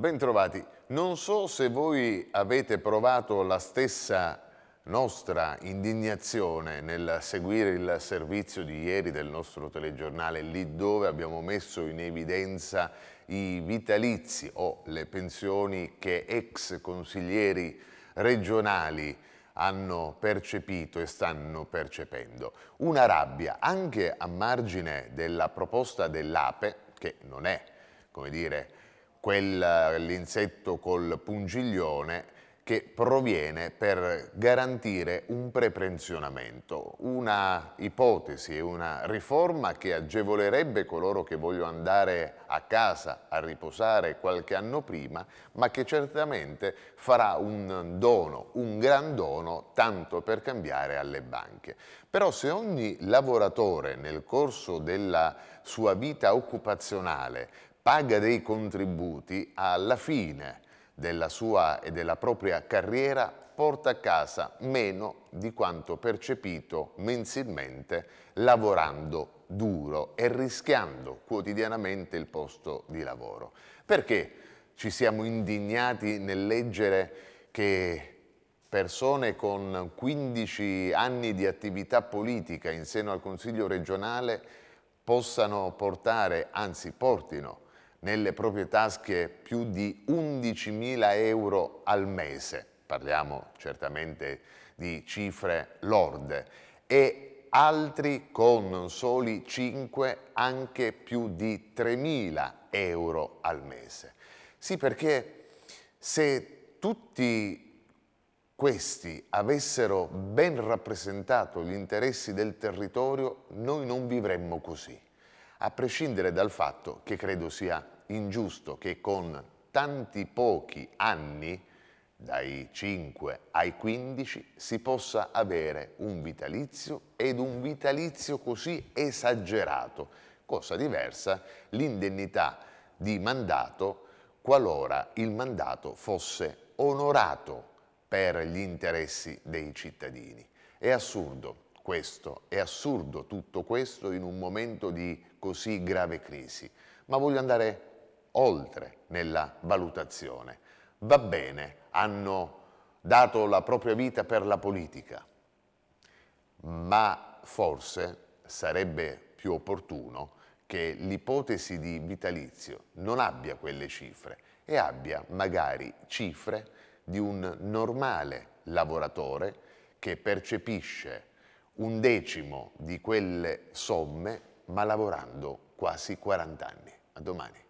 Bentrovati. Non so se voi avete provato la stessa nostra indignazione nel seguire il servizio di ieri del nostro telegiornale, lì dove abbiamo messo in evidenza i vitalizi o le pensioni che ex consiglieri regionali hanno percepito e stanno percependo. Una rabbia anche a margine della proposta dell'ape, che non è, come dire, quell'insetto col pungiglione, che proviene per garantire un preprensionamento, una ipotesi, una riforma che agevolerebbe coloro che vogliono andare a casa a riposare qualche anno prima, ma che certamente farà un dono, un gran dono, tanto per cambiare alle banche. Però se ogni lavoratore nel corso della sua vita occupazionale paga dei contributi, alla fine della sua e della propria carriera porta a casa meno di quanto percepito mensilmente lavorando duro e rischiando quotidianamente il posto di lavoro. Perché ci siamo indignati nel leggere che persone con 15 anni di attività politica in seno al Consiglio regionale possano portare, anzi portino, nelle proprie tasche più di 11.000 euro al mese, parliamo certamente di cifre lorde, e altri con soli 5 anche più di 3.000 euro al mese. Sì, perché se tutti questi avessero ben rappresentato gli interessi del territorio, noi non vivremmo così a prescindere dal fatto che credo sia ingiusto che con tanti pochi anni, dai 5 ai 15, si possa avere un vitalizio ed un vitalizio così esagerato. Cosa diversa, l'indennità di mandato qualora il mandato fosse onorato per gli interessi dei cittadini. È assurdo questo, è assurdo tutto questo in un momento di così grave crisi, ma voglio andare oltre nella valutazione. Va bene, hanno dato la propria vita per la politica, ma forse sarebbe più opportuno che l'ipotesi di vitalizio non abbia quelle cifre e abbia magari cifre di un normale lavoratore che percepisce un decimo di quelle somme, ma lavorando quasi 40 anni. A domani.